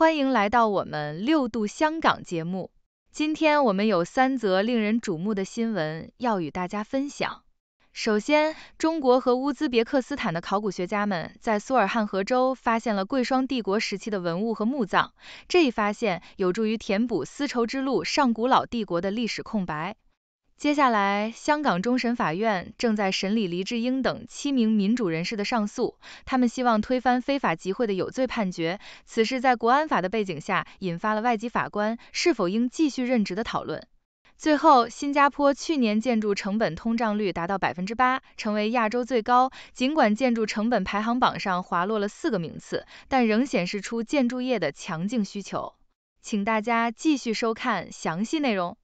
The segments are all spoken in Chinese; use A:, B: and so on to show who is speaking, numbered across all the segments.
A: 欢迎来到我们六度香港节目。今天我们有三则令人瞩目的新闻要与大家分享。首先，中国和乌兹别克斯坦的考古学家们在苏尔汉河州发现了贵霜帝国时期的文物和墓葬，这一发现有助于填补丝绸之路上古老帝国的历史空白。接下来，香港终审法院正在审理黎智英等七名民主人士的上诉，他们希望推翻非法集会的有罪判决。此事在国安法的背景下，引发了外籍法官是否应继续任职的讨论。最后，新加坡去年建筑成本通胀率达到百分之八，成为亚洲最高。尽管建筑成本排行榜上滑落了四个名次，但仍显示出建筑业的强劲需求。请大家继续收看详细内容。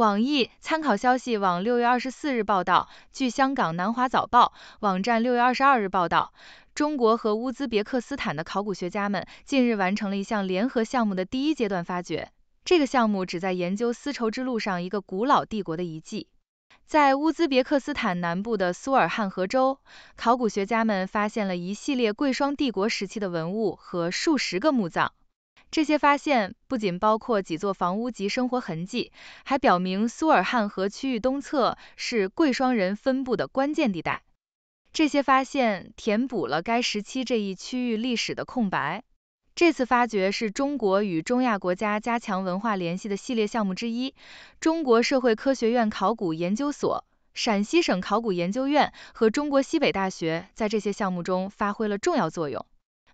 A: 网易参考消息网六月二十四日报道，据香港南华早报网站六月二十二日报道，中国和乌兹别克斯坦的考古学家们近日完成了一项联合项目的第一阶段发掘。这个项目旨在研究丝绸之路上一个古老帝国的遗迹。在乌兹别克斯坦南部的苏尔汉河州，考古学家们发现了一系列贵霜帝国时期的文物和数十个墓葬。这些发现不仅包括几座房屋及生活痕迹，还表明苏尔汉河区域东侧是贵霜人分布的关键地带。这些发现填补了该时期这一区域历史的空白。这次发掘是中国与中亚国家加强文化联系的系列项目之一。中国社会科学院考古研究所、陕西省考古研究院和中国西北大学在这些项目中发挥了重要作用。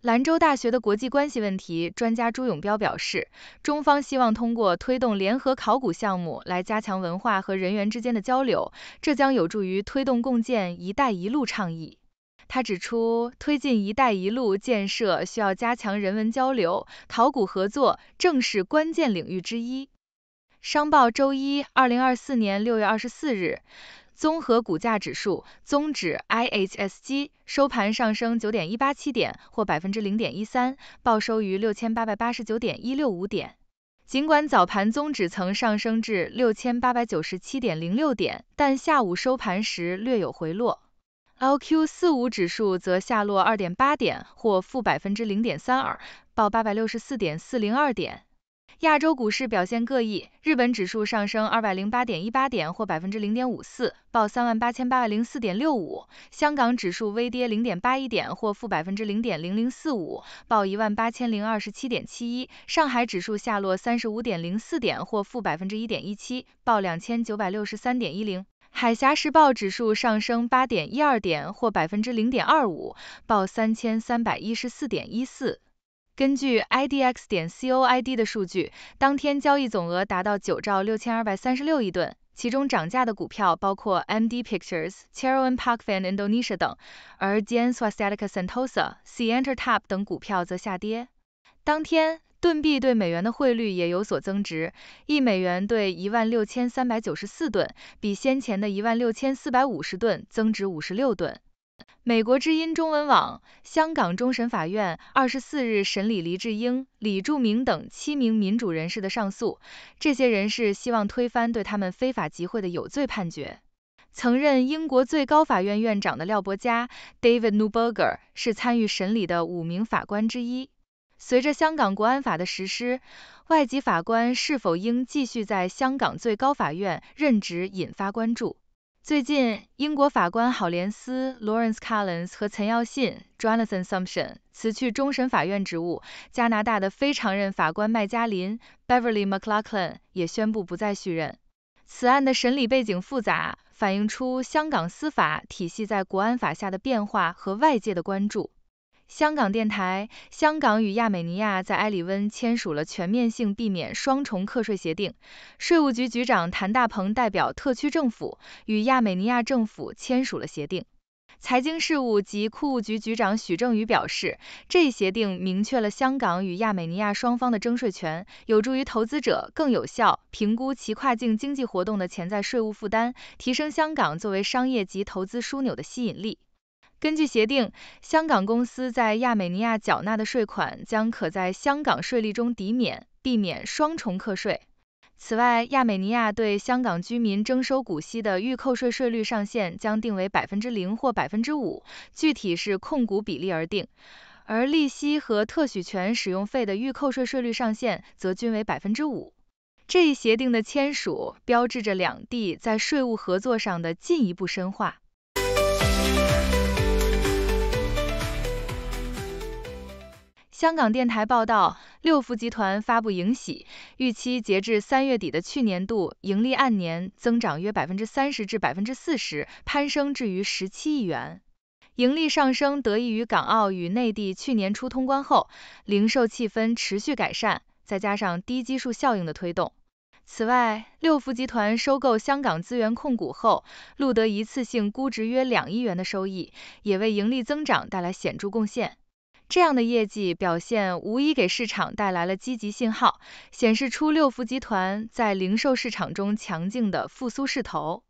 A: 兰州大学的国际关系问题专家朱永彪表示，中方希望通过推动联合考古项目来加强文化和人员之间的交流，这将有助于推动共建“一带一路”倡议。他指出，推进“一带一路”建设需要加强人文交流，考古合作正是关键领域之一。商报周一，二零二四年六月二十四日。综合股价指数，综指 i h s g 收盘上升9.187点，或0.13%，报收于6889.165点。尽管早盘综指曾上升至6897.06点，但下午收盘时略有回落。LQ45 指数则下落2.8点，或负0.32%，报864.402点。亚洲股市表现各异，日本指数上升208.18点，或0.54%，报38,804.65。香港指数微跌0.81点，或负0.0045%，报18,027.71。上海指数下落35.04点，或负1.17%，报2,963.10。海峡时报指数上升8.12点，或0.25%，报3,314.14。根据 IDX 点 COID 的数据，当天交易总额达到9兆6236亿吨，其中涨价的股票包括 MD Pictures、c h e r o a n p r k p a n d Indonesia 等，而 Janswasatika Sentosa、s e n t e r Tap 等股票则下跌。当天，盾币对美元的汇率也有所增值，一美元兑16394吨，比先前的16450吨增值56吨。美国之音中文网，香港终审法院二十四日审理黎智英、李柱铭等七名民主人士的上诉。这些人士希望推翻对他们非法集会的有罪判决。曾任英国最高法院院长的廖伯嘉 （David n u b b e r g e r 是参与审理的五名法官之一。随着香港国安法的实施，外籍法官是否应继续在香港最高法院任职引发关注。最近，英国法官郝连斯 （Lawrence Collins） 和岑耀信 （Jonathan s u m p s o n 辞去终审法院职务，加拿大的非常任法官麦嘉林 （Beverly McLaughlin） 也宣布不再续任。此案的审理背景复杂，反映出香港司法体系在国安法下的变化和外界的关注。香港电台：香港与亚美尼亚在埃里温签署了全面性避免双重课税协定。税务局局长谭大鹏代表特区政府与亚美尼亚政府签署了协定。财经事务及库务局局长许正宇表示，这一协定明确了香港与亚美尼亚双方的征税权，有助于投资者更有效评估其跨境经济活动的潜在税务负担，提升香港作为商业及投资枢纽的吸引力。根据协定，香港公司在亚美尼亚缴纳的税款将可在香港税率中抵免，避免双重课税。此外，亚美尼亚对香港居民征收股息的预扣税税率上限将定为百分之零或百分之五，具体是控股比例而定；而利息和特许权使用费的预扣税税率上限则均为百分之五。这一协定的签署，标志着两地在税务合作上的进一步深化。香港电台报道，六福集团发布盈喜，预期截至三月底的去年度盈利按年增长约百分之三十至百分之四十，攀升至逾十七亿元。盈利上升得益于港澳与内地去年初通关后零售气氛持续改善，再加上低基数效应的推动。此外，六福集团收购香港资源控股后，录得一次性估值约两亿元的收益，也为盈利增长带来显著贡献。这样的业绩表现无疑给市场带来了积极信号，显示出六福集团在零售市场中强劲的复苏势头。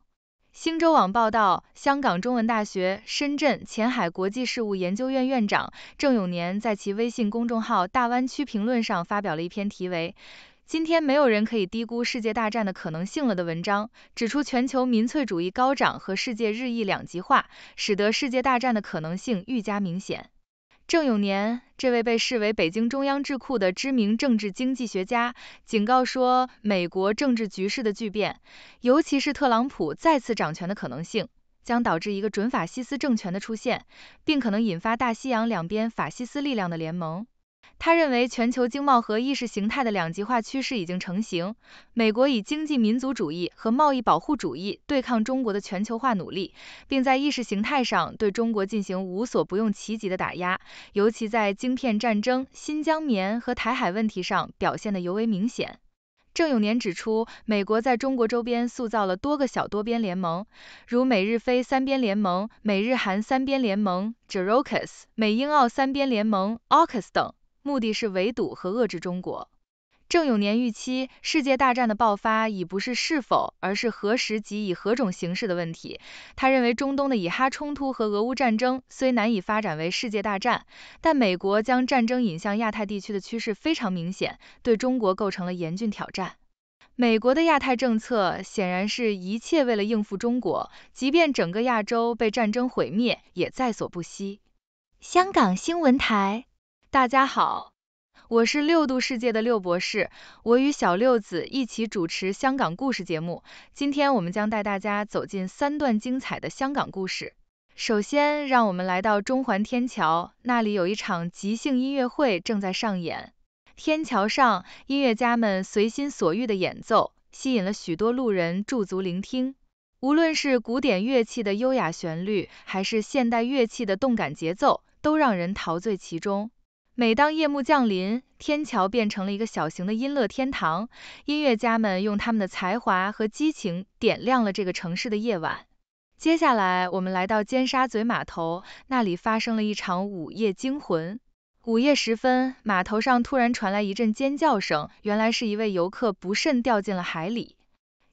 A: 星洲网报道，香港中文大学深圳前海国际事务研究院院长郑永年在其微信公众号《大湾区评论》上发表了一篇题为《今天没有人可以低估世界大战的可能性了》的文章，指出全球民粹主义高涨和世界日益两极化，使得世界大战的可能性愈加明显。郑永年，这位被视为北京中央智库的知名政治经济学家，警告说，美国政治局势的巨变，尤其是特朗普再次掌权的可能性，将导致一个准法西斯政权的出现，并可能引发大西洋两边法西斯力量的联盟。他认为，全球经贸和意识形态的两极化趋势已经成型。美国以经济民族主义和贸易保护主义对抗中国的全球化努力，并在意识形态上对中国进行无所不用其极的打压，尤其在晶片战争、新疆棉和台海问题上表现得尤为明显。郑永年指出，美国在中国周边塑造了多个小多边联盟，如美日菲三边联盟、美日韩三边联盟、Gerocus、美英澳三边联盟、Aukus 等。目的是围堵和遏制中国。郑永年预期，世界大战的爆发已不是是否，而是何时及以何种形式的问题。他认为，中东的以哈冲突和俄乌战争虽难以发展为世界大战，但美国将战争引向亚太地区的趋势非常明显，对中国构成了严峻挑战。美国的亚太政策显然是一切为了应付中国，即便整个亚洲被战争毁灭也在所不惜。香港新闻台。大家好，我是六度世界的六博士，我与小六子一起主持香港故事节目。今天我们将带大家走进三段精彩的香港故事。首先，让我们来到中环天桥，那里有一场即兴音乐会正在上演。天桥上，音乐家们随心所欲的演奏，吸引了许多路人驻足聆听。无论是古典乐器的优雅旋律，还是现代乐器的动感节奏，都让人陶醉其中。每当夜幕降临，天桥变成了一个小型的音乐天堂，音乐家们用他们的才华和激情点亮了这个城市的夜晚。接下来，我们来到尖沙咀码头，那里发生了一场午夜惊魂。午夜时分，码头上突然传来一阵尖叫声，原来是一位游客不慎掉进了海里。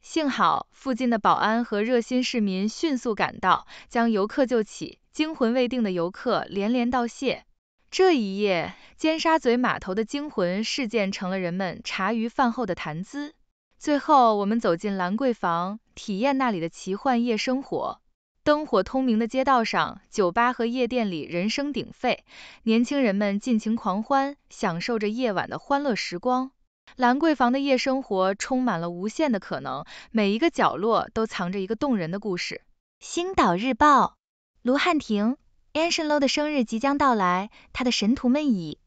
A: 幸好，附近的保安和热心市民迅速赶到，将游客救起。惊魂未定的游客连连道谢。这一夜，尖沙咀码头的惊魂事件成了人们茶余饭后的谈资。最后，我们走进兰桂坊，体验那里的奇幻夜生活。灯火通明的街道上，酒吧和夜店里人声鼎沸，年轻人们尽情狂欢，享受着夜晚的欢乐时光。兰桂坊的夜生活充满了无限的可能，每一个角落都藏着一个动人的故事。星岛日报，卢汉庭。a n s e n l o 的生日即将到来，他的神徒们以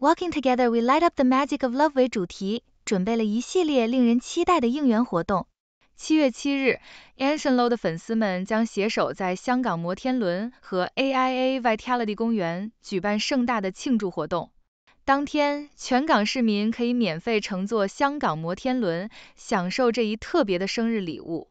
A: “Walking Together We Light Up the Magic of Love” 为主题，准备了一系列令人期待的应援活动。七月七日 a n s e n l o 的粉丝们将携手在香港摩天轮和 AIA Vitality 公园举办盛大的庆祝活动。当天，全港市民可以免费乘坐香港摩天轮，享受这一特别的生日礼物。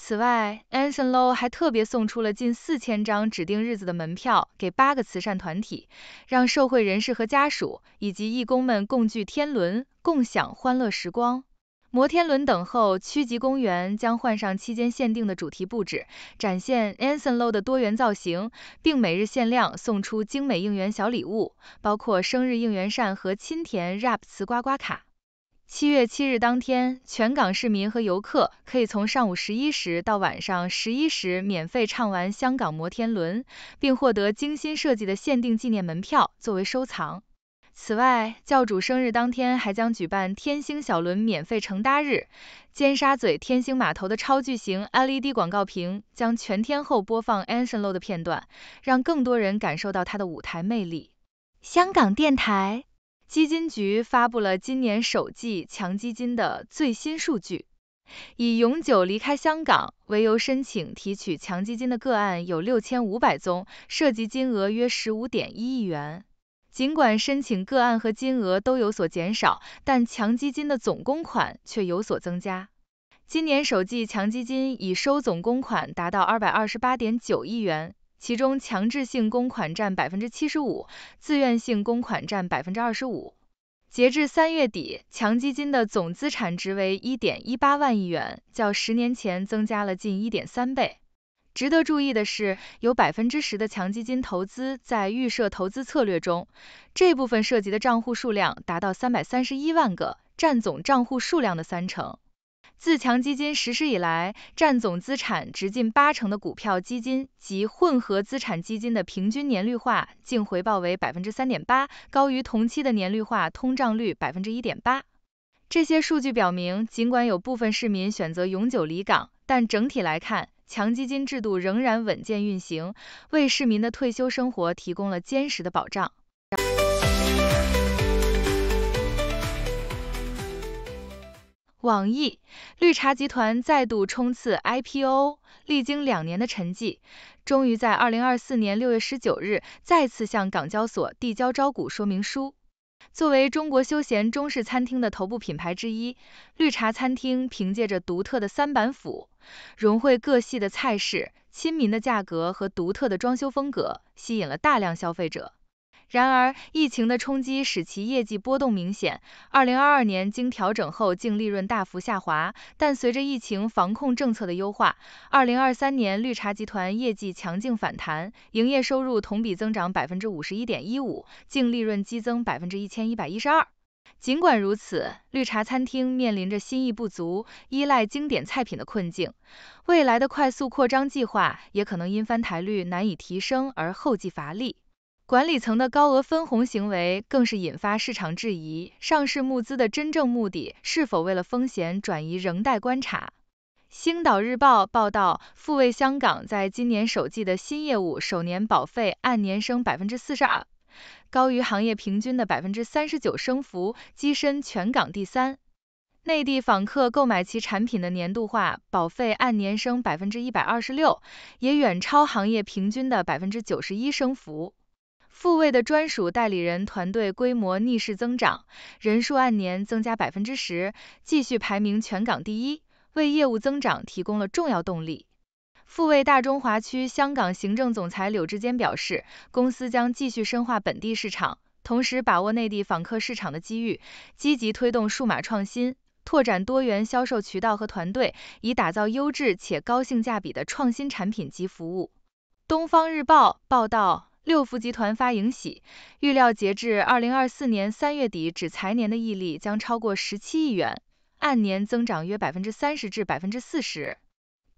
A: 此外，Anson Lo 还特别送出了近四千张指定日子的门票给八个慈善团体，让受惠人士和家属以及义工们共聚天伦，共享欢乐时光。摩天轮等候区级公园将换上期间限定的主题布置，展现 Anson Lo 的多元造型，并每日限量送出精美应援小礼物，包括生日应援扇和亲田 Rap 磁刮刮卡。七月七日当天，全港市民和游客可以从上午十一时到晚上十一时免费畅玩香港摩天轮，并获得精心设计的限定纪念门票作为收藏。此外，教主生日当天还将举办天星小轮免费乘搭日，尖沙咀天星码头的超巨型 LED 广告屏将全天候播放 Angel o 的片段，让更多人感受到他的舞台魅力。香港电台。基金局发布了今年首季强基金的最新数据，以永久离开香港为由申请提取强基金的个案有六千五百宗，涉及金额约十五点一亿元。尽管申请个案和金额都有所减少，但强基金的总公款却有所增加。今年首季强基金已收总公款达到二二百十八点九亿元。其中强制性公款占百分之七十五，自愿性公款占百分之二十五。截至三月底，强基金的总资产值为一点一八万亿元，较十年前增加了近一点三倍。值得注意的是，有百分之十的强基金投资在预设投资策略中，这部分涉及的账户数量达到三百三十一万个，占总账户数量的三成。自强基金实施以来，占总资产直近八成的股票基金及混合资产基金的平均年率化净回报为百分之三点八，高于同期的年率化通胀率百分之一点八。这些数据表明，尽管有部分市民选择永久离岗，但整体来看，强基金制度仍然稳健运行，为市民的退休生活提供了坚实的保障。网易绿茶集团再度冲刺 IPO，历经两年的沉寂，终于在2024年6月19日再次向港交所递交招股说明书。作为中国休闲中式餐厅的头部品牌之一，绿茶餐厅凭借着独特的三板斧，融汇各系的菜式、亲民的价格和独特的装修风格，吸引了大量消费者。然而，疫情的冲击使其业绩波动明显。2022年经调整后净利润大幅下滑，但随着疫情防控政策的优化，2023年绿茶集团业绩强劲反弹，营业收入同比增长百分之五十一点一五，净利润激增百分之一千一百一十二。尽管如此，绿茶餐厅面临着新意不足、依赖经典菜品的困境，未来的快速扩张计划也可能因翻台率难以提升而后继乏力。管理层的高额分红行为更是引发市场质疑，上市募资的真正目的是否为了风险转移仍待观察。星岛日报报道，富卫香港在今年首季的新业务首年保费按年升百分之四十二，高于行业平均的百分之三十九升幅，跻身全港第三。内地访客购买其产品的年度化保费按年升百分之一百二十六，也远超行业平均的百分之九十一升幅。复位的专属代理人团队规模逆势增长，人数按年增加百分之十，继续排名全港第一，为业务增长提供了重要动力。复位大中华区香港行政总裁柳志坚表示，公司将继续深化本地市场，同时把握内地访客市场的机遇，积极推动数码创新，拓展多元销售渠道和团队，以打造优质且高性价比的创新产品及服务。东方日报报道。六福集团发盈喜，预料截至二零二四年三月底止财年的溢利将超过十七亿元，按年增长约百分之三十至百分之四十。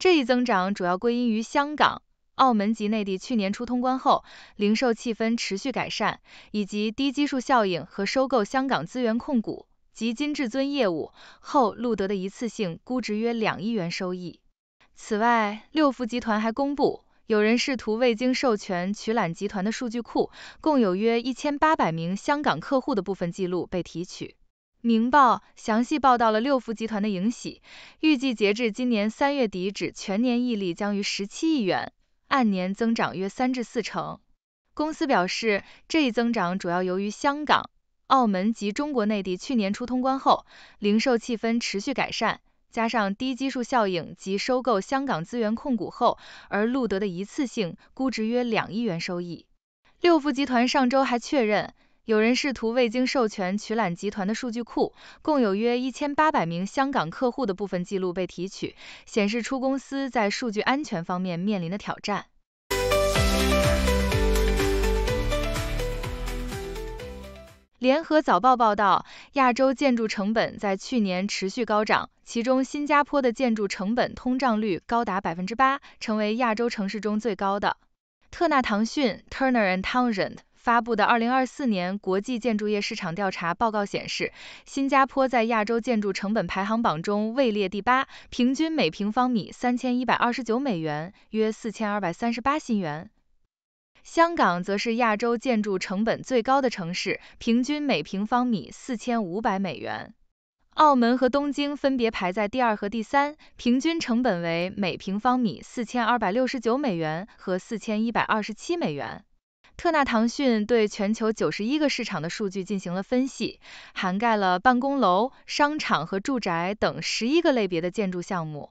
A: 这一增长主要归因于香港、澳门及内地去年初通关后零售气氛持续改善，以及低基数效应和收购香港资源控股及金至尊业务后路德的一次性估值约两亿元收益。此外，六福集团还公布。有人试图未经授权取览集团的数据库，共有约一千八百名香港客户的部分记录被提取。明报详细报道了六福集团的盈喜，预计截至今年三月底止，全年溢利将于十七亿元，按年增长约三至四成。公司表示，这一增长主要由于香港、澳门及中国内地去年初通关后，零售气氛持续改善。加上低基数效应及收购香港资源控股后，而路德的一次性估值约两亿元收益。六福集团上周还确认，有人试图未经授权取览集团的数据库，共有约一千八百名香港客户的部分记录被提取，显示出公司在数据安全方面面临的挑战。联合早报报道，亚洲建筑成本在去年持续高涨，其中新加坡的建筑成本通胀率高达百分之八，成为亚洲城市中最高的。特纳唐逊 （Turner and Townsend） 发布的2024年国际建筑业市场调查报告显示，新加坡在亚洲建筑成本排行榜中位列第八，平均每平方米三千一百二十九美元，约四千二百三十八新元。香港则是亚洲建筑成本最高的城市，平均每平方米四千五百美元。澳门和东京分别排在第二和第三，平均成本为每平方米四千二百六十九美元和四千一百二十七美元。特纳唐逊对全球九十一个市场的数据进行了分析，涵盖了办公楼、商场和住宅等十一个类别的建筑项目。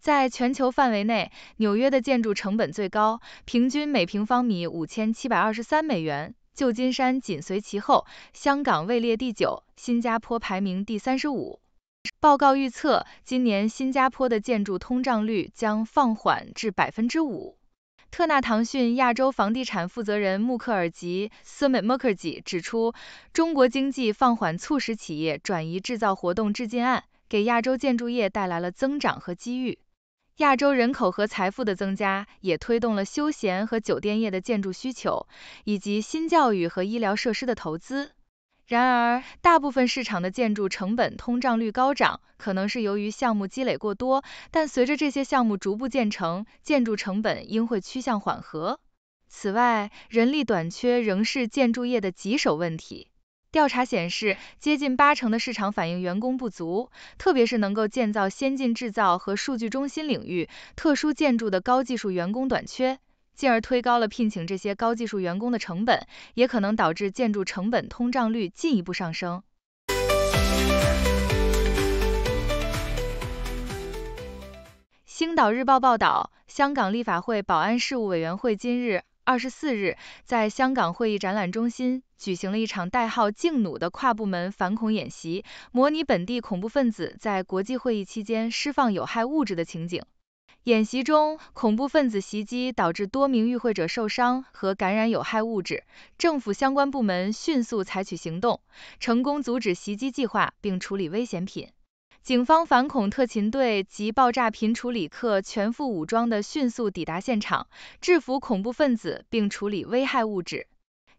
A: 在全球范围内，纽约的建筑成本最高，平均每平方米五千七百二十三美元。旧金山紧随其后，香港位列第九，新加坡排名第三十五。报告预测，今年新加坡的建筑通胀率将放缓至百分之五。特纳唐逊亚洲房地产负责人穆克尔吉 （Sumit Mukerji） 指出，中国经济放缓促使企业转移制造活动至近岸，给亚洲建筑业带来了增长和机遇。亚洲人口和财富的增加也推动了休闲和酒店业的建筑需求，以及新教育和医疗设施的投资。然而，大部分市场的建筑成本通胀率高涨，可能是由于项目积累过多。但随着这些项目逐步建成，建筑成本应会趋向缓和。此外，人力短缺仍是建筑业的棘手问题。调查显示，接近八成的市场反映员工不足，特别是能够建造先进制造和数据中心领域特殊建筑的高技术员工短缺，进而推高了聘请这些高技术员工的成本，也可能导致建筑成本通胀率进一步上升。星岛日报报道，香港立法会保安事务委员会今日。二十四日，在香港会议展览中心举行了一场代号“静弩”的跨部门反恐演习，模拟本地恐怖分子在国际会议期间释放有害物质的情景。演习中，恐怖分子袭击导致多名与会者受伤和感染有害物质，政府相关部门迅速采取行动，成功阻止袭击计划并处理危险品。警方反恐特勤队及爆炸品处理课全副武装的迅速抵达现场，制服恐怖分子并处理危害物质。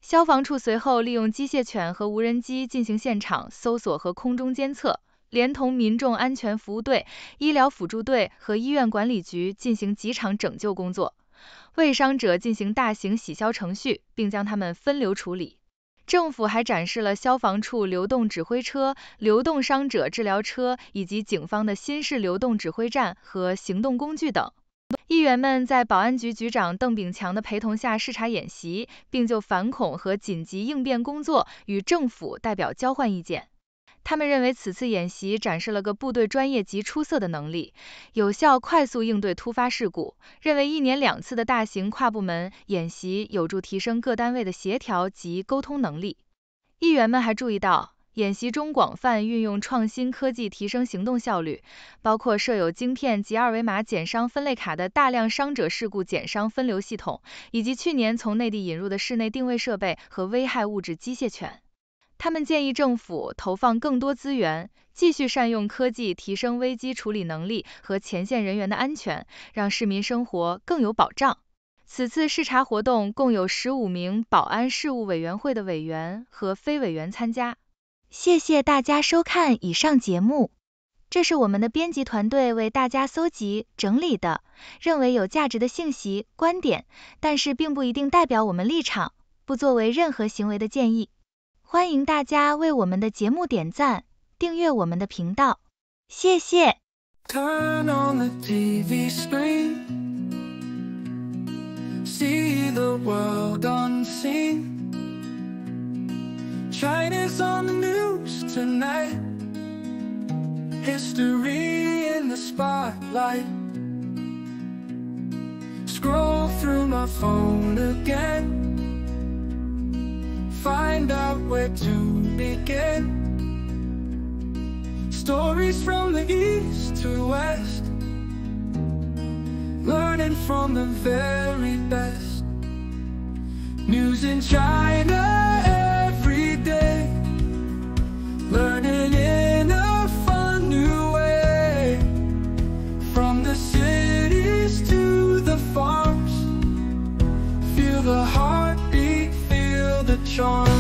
A: 消防处随后利用机械犬和无人机进行现场搜索和空中监测，连同民众安全服务队、医疗辅助队和医院管理局进行几场拯救工作，为伤者进行大型洗消程序，并将他们分流处理。政府还展示了消防处流动指挥车、流动伤者治疗车以及警方的新式流动指挥站和行动工具等。议员们在保安局局长邓炳强的陪同下视察演习，并就反恐和紧急应变工作与政府代表交换意见。他们认为此次演习展示了个部队专业及出色的能力，有效快速应对突发事故。认为一年两次的大型跨部门演习有助提升各单位的协调及沟通能力。议员们还注意到，演习中广泛运用创新科技提升行动效率，包括设有晶片及二维码减伤分类卡的大量伤者事故减伤分流系统，以及去年从内地引入的室内定位设备和危害物质机械犬。他们建议政府投放更多资源，继续善用科技提升危机处理能力和前线人员的安全，让市民生活更有保障。此次视察活动共有十五名保安事务委员会的委员和非委员参加。谢谢大家收看以上节目，这是我们的编辑团队为大家搜集整理的，认为有价值的信息观点，但是并不一定代表我们立场，不作为任何行为的建议。欢迎大家为我们的节目点赞，订阅我们的频道，谢谢。Turn on the TV screen. See the world
B: unseen. China's on the news tonight. History in the spotlight. Scroll through my phone again find out where to begin. Stories from the east to west, learning from the very best. News in China.
C: strong